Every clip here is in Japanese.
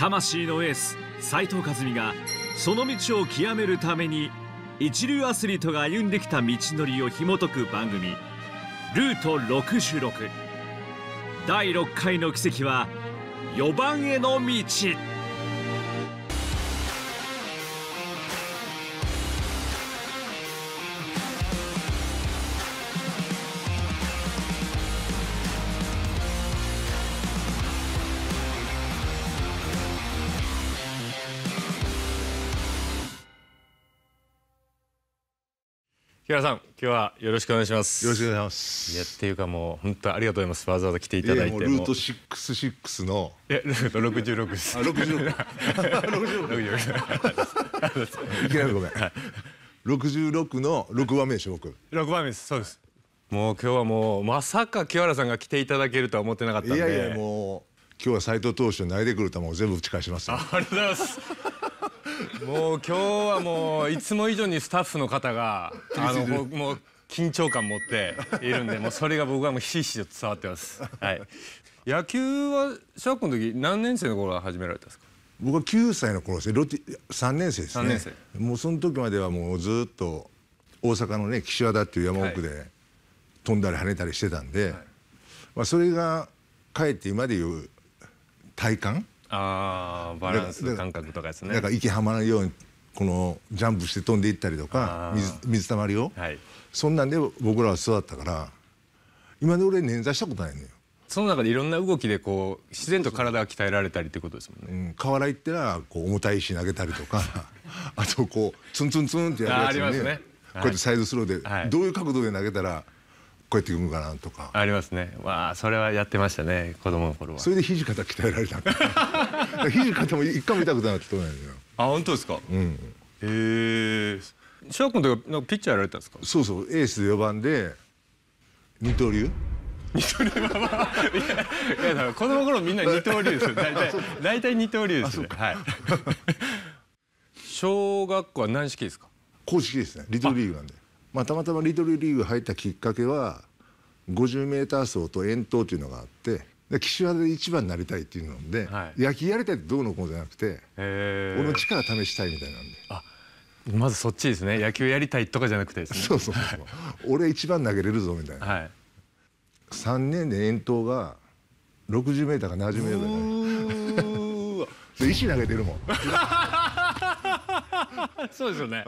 魂のエース斉藤和美がその道を極めるために一流アスリートが歩んできた道のりを紐解く番組「ルート66」第6回の奇跡は4番への道木さん今日はよろしくお願いしますよろしくお願いしますいやっていうかもう本当ありがとうございますわざわざ来ていただいてルート66のいやルート66ですあ66 66 いきなりごめん、はい、66の6番目でしょ僕6番目ですそうですもう今日はもうまさか清原さんが来ていただけるとは思ってなかったんでいやいやもう今日は斎藤投手の投げてくる球を全部打ち返しますありがとうございますもう今日はもういつも以上にスタッフの方があのもう緊張感持っているんでもうそれが僕はもうひしひしと伝わってます。はい。野球は小学校の時何年生の頃始められたんですか。僕は9歳の頃ですね。ロテ3年生ですね。もうその時まではもうずっと大阪のね岸和田っていう山奥で、はい、飛んだり跳ねたりしてたんで、はい、まあそれがかえって今でいう体感あバランス感覚とかですねだから息はまないようにこのジャンプして飛んでいったりとか水水たまりを、はい、そんなんで僕らは育ったから今で俺捻挫したことないのよその中でいろんな動きでこう自然と体が鍛えられたりってことですもんね。うん、河原行ったらこう重たい石投げたりとか あとこうツンツンツンってやるやつねねこうやってサイドスローで、どういう角度で投げたらこうやって読むかなとかありますねわあそれはやってましたね子供の頃はそれで肘肩鍛えられた肘肩 も一回も痛くなってないのよあ本当ですか、うん、へえ小学校の時ピッチャーやられたんですかそうそうエースで4番で二刀流二刀流まあ、いやいや子供の頃みんな 二刀流ですよ大体大体二刀流ですねはい 小学校は何式ですか公式ですねリトルリーグなんでまあ、たまたまリトルリーグ入ったきっかけは 50m 走と遠投というのがあってで岸和田で一番になりたいっていうので、はい、野球やりたいってどうのこうじゃなくて俺の力試したいみたいなんで。あまずそっちですね野球やりたいとかじゃなくて、ね、そうそうそう、そう。俺一番投げれるぞみたいな、はい、3年で遠投が 60m か 70m ぐらいで石投げてるもん そうですよね、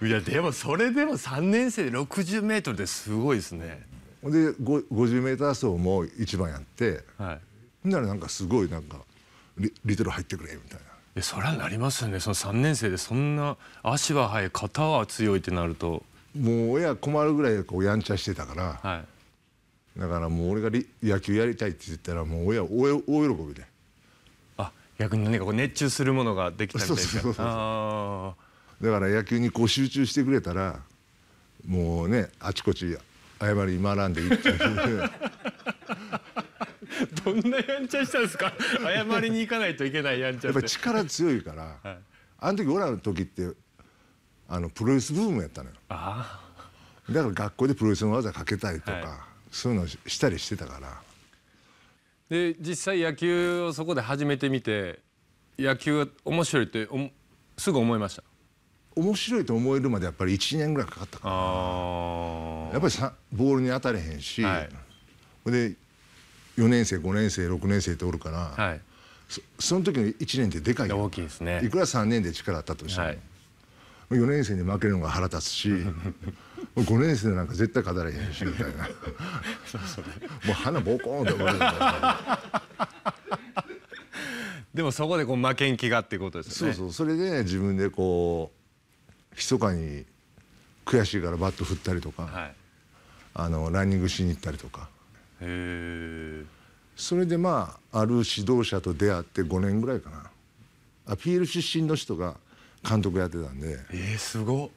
うん、いやでもそれでも3年生で60メートルですごいですねで 50m 走も一番やって、はい、んならなんかすごいなんかリリトル入ってくれみたいなえそりゃなりますよねその3年生でそんな足は速い肩は強いってなるともう親困るぐらいこうやんちゃしてたから、はい、だからもう俺が野球やりたいって言ったらもう親大喜びで逆に何かこう熱中するものができたみたいなだから野球にこう集中してくれたらもうねあちこち謝り学んでいって どんなやんちゃしたんですか謝りに行かないといけないやんちゃやっぱ力強いから、はい、あの時俺らの時ってあのプロレスブームやったのよだから学校でプロレスの技かけたりとか、はい、そういうのをしたりしてたからで実際野球をそこで始めてみて野球は面白いってすぐ思いました面白いと思えるまでやっぱり1年ぐらいかかったからやっぱりさボールに当たれへんし、はい、で4年生5年生6年生っておるから、はい、そその時の1年ってでかい大きいですねいくら3年で力あったとしても、はい、4年生に負けるのが腹立つしう5年生なんか絶対語れへんしみたいなそうそう、ね、もう鼻ボコーンって折れるでもそこでこう負けん気がっていうことですねそうそうそれで、ね、自分でこう密かに悔しいからバット振ったりとか、はい、あのランニングしに行ったりとかへえそれでまあある指導者と出会って5年ぐらいかなアピール出身の人が監督やってたんでえー、すご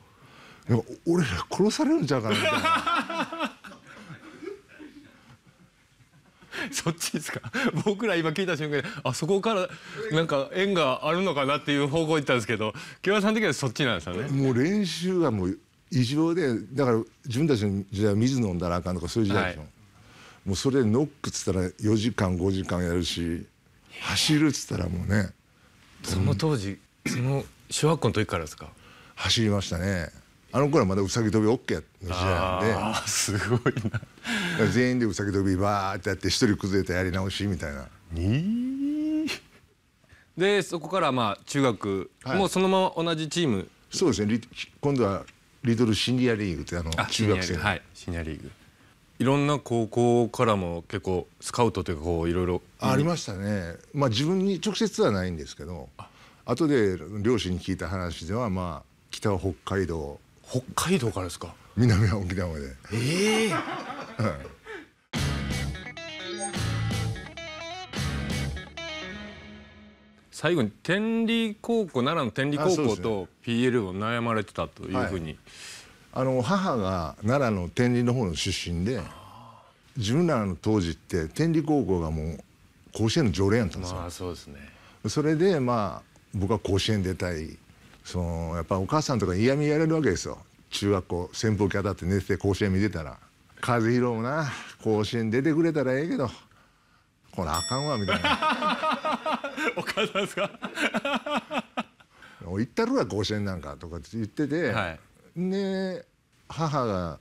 や俺ら殺されるんちゃうかなみたいな そっちですか 僕ら今聞いた瞬間にあそこからなんか縁があるのかなっていう方向行ったんですけど木村さん的にはそっちなんですよねもう練習はもう異常でだから自分たちの時代は水飲んだらあかんとかそういう時代でしょ、はい、もうそれでノックっつったら4時間5時間やるし走るっつったらもうねその当時その小学校の時からですか走りましたねあの頃はまだうさぎ跳び OK の時代なんですごいな全員でうさぎ跳びバーってやって一人崩れたやり直しみたいな。でそこからまあ中学、はい、もうそのまま同じチームそうですね今度はリトルシニアリーグってあの中学生のはいシニアリーグいろんな高校からも結構スカウトというかこういろいろありましたねまあ自分に直接はないんですけど後で両親に聞いた話ではまあ北は北海道北海道からですか南は沖縄までええー最後に天理高校奈良の天理高校と PL を悩まれてたというふうにあの母が奈良の天理の方の出身で自分らの当時って天理高校がもう甲子園の常連やったんですよ、まあ、そうですねそれでまあ僕は甲子園出たいそのやっぱお母さんとか嫌味やれるわけですよ中学校扇風機当たって寝てて甲子園見てたら「和弘もな甲子園出てくれたらええけどこれあかんわ」みたいな お母さんですか行ったるわ甲子園なんかとかって言ってて、はい、で母が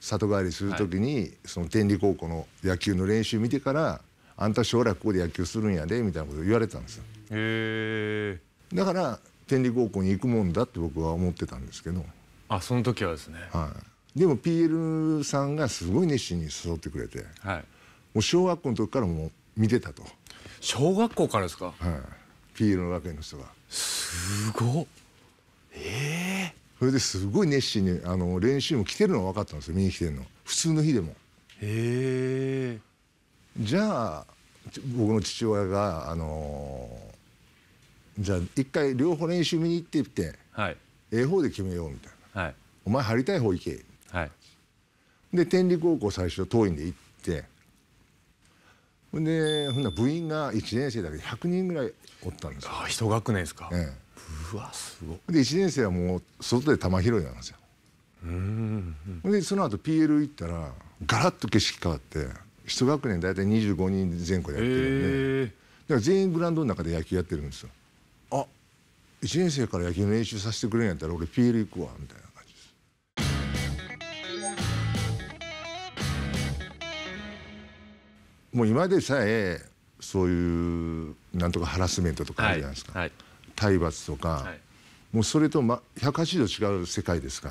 里帰りする時に、はい、その天理高校の野球の練習見てから「あんた将来ここで野球するんやで」みたいなこと言われたんですよ。へだから天理高校に行くもんだって僕は思ってたんですけどあその時はですね、はい、でも PL さんがすごい熱心に誘ってくれて、はい、もう小学校の時からもう見てたと小学校からですかはい PL の学園の人がすごっええー、それですごい熱心にあの練習も来てるのは分かったんですよ見に来てるの普通の日でもへえじゃあ僕の父親があのーじゃあ一回両方練習見に行ってって、はい、A 方で決めようみたいな、はい、お前張りたい方行け、はい、で天理高校最初桐院で行ってほんでほんな部員が1年生だけで100人ぐらいおったんですよあ一学年ですか、ええ、うわすごいで1年生はもう外で球拾いなんですようんでその後 PL 行ったらガラッと景色変わって一学年大体25人前後でやってるんで、えー、だから全員グラウンドの中で野球やってるんですよ1年生から野球の練習させてくれんやったら俺 PL 行くわみたいな感じですもう今でさえそういうなんとかハラスメントとかあるじゃないですか、はいはい、体罰とか、はい、もうそれと、ま、180度違う世界ですか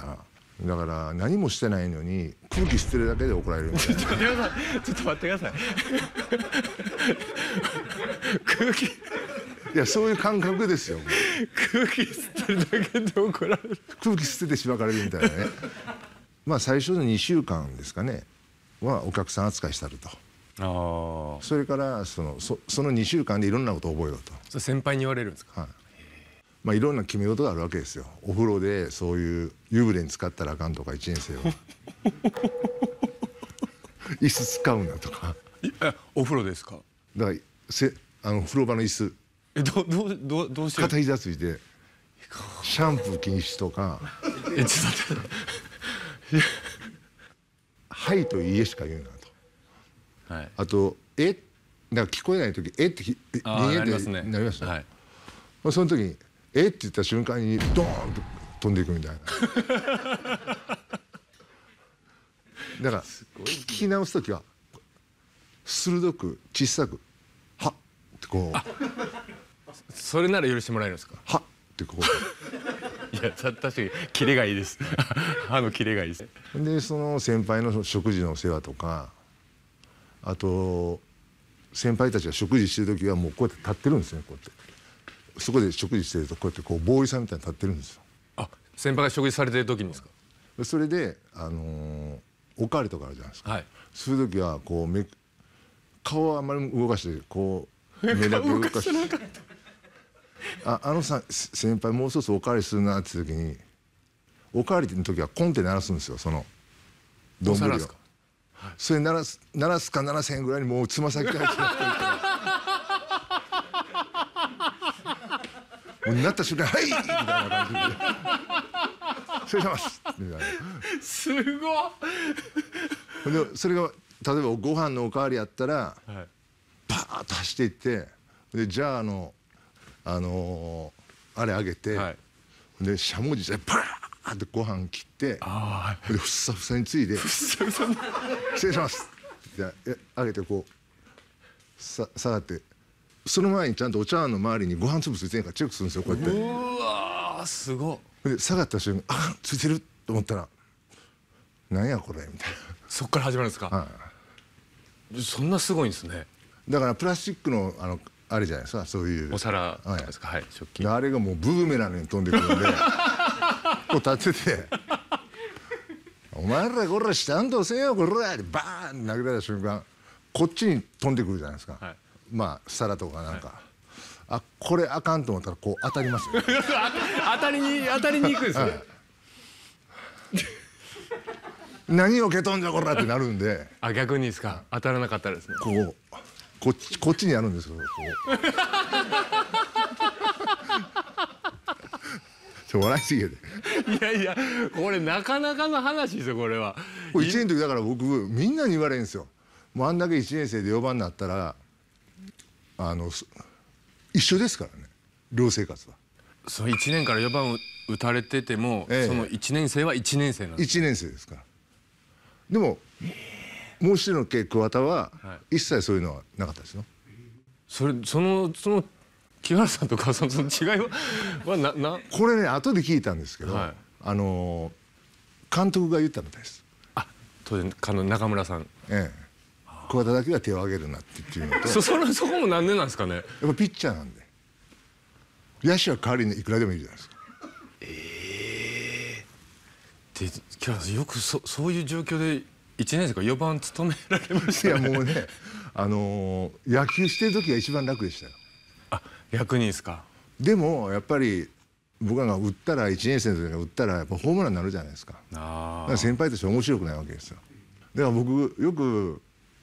らだから何もしてないのに空気吸ってるだけで怒られるみたいなちょっと待ってください空気 いやそういう感覚ですよ空気吸ってるだけで怒られる空気吸っててしばかれるみたいなねまあ最初の2週間ですかねはお客さん扱いしたるとあそれからそのそその2週間でいろんなことを覚えろと先輩に言われるんですか、はいまあ、いろんな決め事があるわけですよお風呂でそういう湯船に使ったらあかんとか1年生は 椅子使うなとかお風呂ですかだからせあの風呂場の椅子えどどどどうして片膝ついてシャンプー禁止とかえちょっと待って「はい」と「いしか言うなと、はい、あと「え」なんか聞こえない時「え」って人逃ってなりますね、はいまあ、その時に「え」って言った瞬間にドーンと飛んでいくみたいな。だから聞き直す時は鋭く小さく「はっ」ってこう。それなら許してもらえるんですかはってここいや確かにキレがいいです 歯のキレがいいですでその先輩の食事の世話とかあと先輩たちが食事してる時はもうこうやって立ってるんですねこうやってそこで食事してるとこうやってこうボーイさんみたいに立ってるんですよあ先輩が食事されてる時にですかそれであのー、おかわりとかあるじゃないですか、はい、そういう時はこう目顔はあんまり動かしてこう 目だけ動かしてああのさ先輩もう一つおかわりするなって時におかわりの時はコンって鳴らすんですよその丼を、はい、それ鳴らす鳴らすか鳴らせんぐらいにもうつま先からまってるな った瞬間「はい!」みたいな感じで「失礼します」みたいなすごでそれが例えばご飯のおかわりやったら、はい、バーッと走っていってでじゃああのあのー、あれあげて、はい、でしゃもじでパーってご飯切ってでふっさふさについで「失礼します」ってあげてこうさ下がってその前にちゃんとお茶碗の周りにご飯粒ついてんかチェックするんですよこうやってうわすごいで下がった瞬間「あついてる!」と思ったら「なんやこれ」みたいなそっから始まるんですか、そんなすごいんですねだからプラスチックのあのあるじゃないですかそういうお皿ですか、はい、食器あれがもうブーメランに飛んでくるんで こう立てて「お前らこら下んとせよこら」ってバーン殴られた瞬間こっちに飛んでくるじゃないですか、はい、まあ皿とかなんか、はい、あこれあかんと思ったらこう当たりますよ 当たりに当たりに行くんですね、何を蹴飛んじゃこらってなるんであ逆にですか当たらなかったですねこうこっちこっちにあるんですよ。どう 笑いすぎて。いやいやこれなかなかの話ですよこれは一1年の時だから僕みんなに言われるんですよもうあんだけ1年生で4番になったらあの一緒ですからね寮生活はそう、1年から4番を打たれてても、ええ、その1年生は1年生なんです年生ですからでももう一人のケイ桑田は一切そういうのはなかったですよ。それそのその木原さんと川さんとの違いははななこれね後で聞いたんですけど、はい、あの監督が言ったみたいです。あ当然あの中村さん。ええ。桑田だけは手を挙げるなってっていうのとそそれそこもなんでなんですかねやっぱピッチャーなんで野手は代わりにいくらでもいいじゃないですかええー、で木原さんよくそそういう状況で1年生か4番務められました、ね、いやもうね、あのー、野球してる時が一番楽でしたよあ逆にですかでもやっぱり僕らが打ったら1年生の時に打ったらやっぱホームランになるじゃないですかか先輩として面白くないわけですよだから僕よく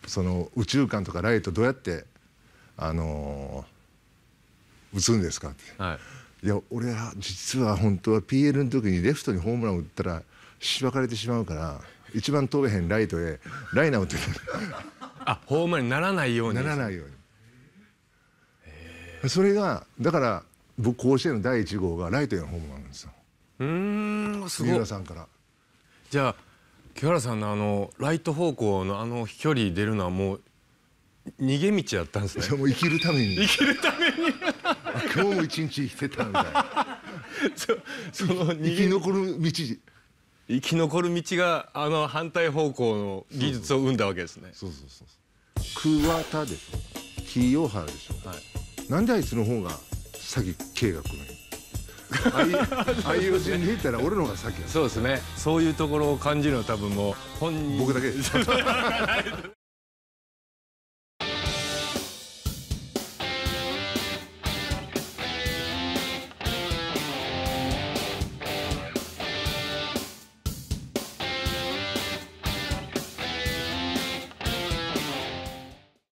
その宇宙観とかライトどうやってあのー、打つんですかって、はい、いや俺は実は本当は PL の時にレフトにホームラン打ったらしばかれてしまうから一番飛べへんライトへライナー打ってたあホームランにならないようにならないようにそれがだから僕甲子園の第1号がライトへのホームランなんですようんすごい浦さんからじゃあ木原さんのあのライト方向のあの飛距離出るのはもう逃げ道やったんですねもう生きるために生きるために今日も一日生きてたみたいな その生き残る道生き残る道があの反対方向の技術を生んだわけですねそうそうそう桑田でしょ清原でしょ、はい、なんであいつの方が先 K が来ない あ IOC に言ったら俺の方が先そうですねそういうところを感じるのは多分もう本人僕だけです